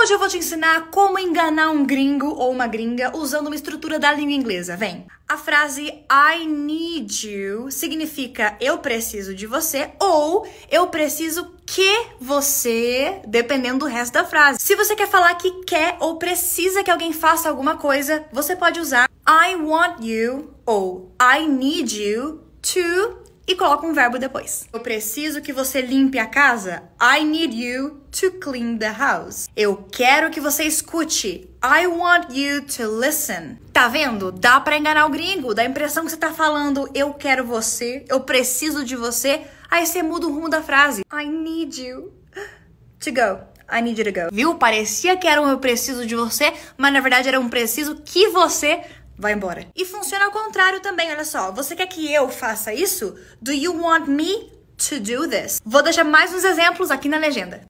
Hoje eu vou te ensinar como enganar um gringo ou uma gringa usando uma estrutura da língua inglesa. Vem! A frase I need you significa eu preciso de você ou eu preciso que você, dependendo do resto da frase. Se você quer falar que quer ou precisa que alguém faça alguma coisa, você pode usar I want you ou I need you to coloca um verbo depois. Eu preciso que você limpe a casa. I need you to clean the house. Eu quero que você escute. I want you to listen. Tá vendo? Dá para enganar o gringo. Dá a impressão que você tá falando eu quero você, eu preciso de você. Aí você muda o rumo da frase. I need you to go. I need you to go. Viu? Parecia que era um eu preciso de você, mas na verdade era um preciso que você vai embora. E funciona ao contrário também, olha só. Você quer que eu faça isso? Do you want me to do this? Vou deixar mais uns exemplos aqui na legenda.